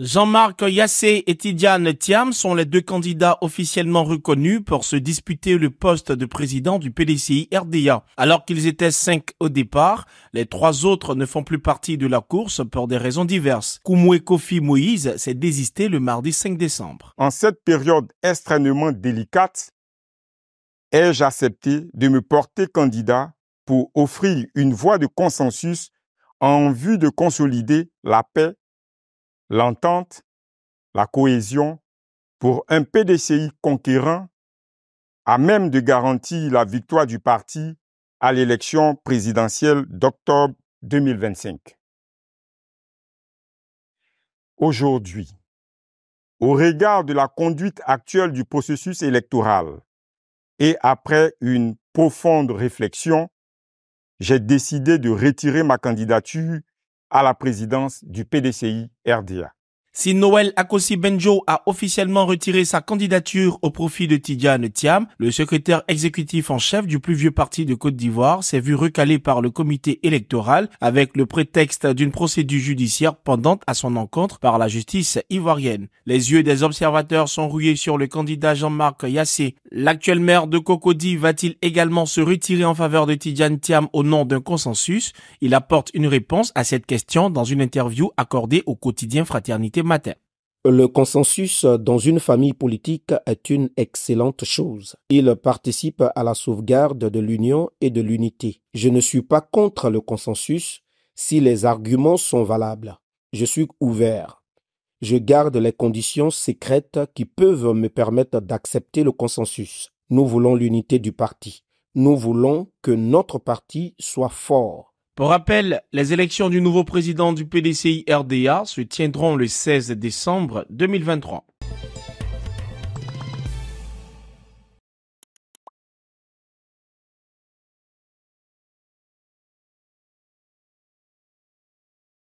Jean-Marc Yassé et Tidiane Thiam sont les deux candidats officiellement reconnus pour se disputer le poste de président du PDCI RDA. Alors qu'ils étaient cinq au départ, les trois autres ne font plus partie de la course pour des raisons diverses. Koumoué Kofi Moïse s'est désisté le mardi 5 décembre. En cette période extrêmement délicate, ai-je accepté de me porter candidat pour offrir une voie de consensus en vue de consolider la paix l'entente, la cohésion pour un PDCI conquérant à même de garantir la victoire du parti à l'élection présidentielle d'octobre 2025. Aujourd'hui, au regard de la conduite actuelle du processus électoral et après une profonde réflexion, j'ai décidé de retirer ma candidature à la présidence du PDCI RDA. Si Noël Akosi Benjo a officiellement retiré sa candidature au profit de Tidiane Thiam, le secrétaire exécutif en chef du plus vieux parti de Côte d'Ivoire s'est vu recalé par le comité électoral avec le prétexte d'une procédure judiciaire pendante à son encontre par la justice ivoirienne. Les yeux des observateurs sont rouillés sur le candidat Jean-Marc Yassé. L'actuel maire de Cocody va-t-il également se retirer en faveur de Tidiane Thiam au nom d'un consensus Il apporte une réponse à cette question dans une interview accordée au quotidien Fraternité matin. Le consensus dans une famille politique est une excellente chose. Il participe à la sauvegarde de l'union et de l'unité. Je ne suis pas contre le consensus si les arguments sont valables. Je suis ouvert. Je garde les conditions secrètes qui peuvent me permettre d'accepter le consensus. Nous voulons l'unité du parti. Nous voulons que notre parti soit fort. Pour rappel, les élections du nouveau président du PDCI RDA se tiendront le 16 décembre 2023.